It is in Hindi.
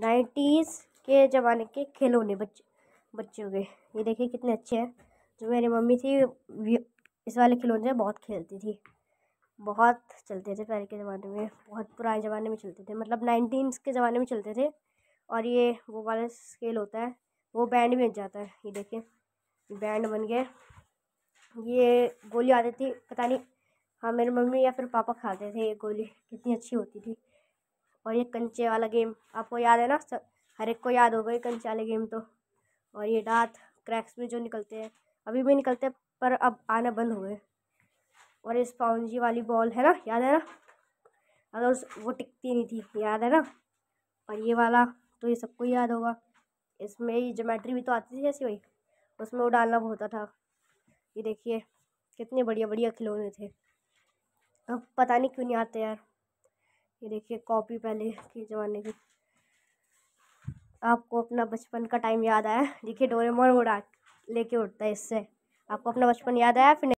नाइन्टीज़ के ज़माने के खिलौने बच्चे बच्चों के ये देखिए कितने अच्छे हैं जो मेरी मम्मी थी इस वाले खिलौने बहुत खेलती थी बहुत चलते थे पहले के ज़माने में बहुत पुराने ज़माने में चलते थे मतलब नाइनटीन के ज़माने में चलते थे और ये वो वाला स्केल होता है वो बैंड बन जाता है ये देखें बैंड बन गए ये गोली आती थी पता नहीं हाँ मेरी मम्मी या फिर पापा खाते थे ये गोली कितनी अच्छी होती थी और ये कंचे वाला गेम आपको याद है ना सब हर एक को याद होगा ये कंचे वाले गेम तो और ये दांत क्रैक्स में जो निकलते हैं अभी भी निकलते हैं पर अब आना बंद हो गए और इस पाउंजी वाली बॉल है ना याद है ना अगर उस वो टिकती नहीं थी याद है ना और ये वाला तो ये सबको याद होगा इसमें ये जोमेट्री भी तो आती थी ऐसी वही उसमें वो डालना होता था ये देखिए कितने बढ़िया बढ़िया खिलौने थे अब पता नहीं क्यों नहीं आते यार ये देखिए कॉपी पहले के ज़माने की आपको अपना बचपन का टाइम याद आया देखिए डोरेमोन उड़ा लेके उठता है इससे आपको अपना बचपन याद आया फिर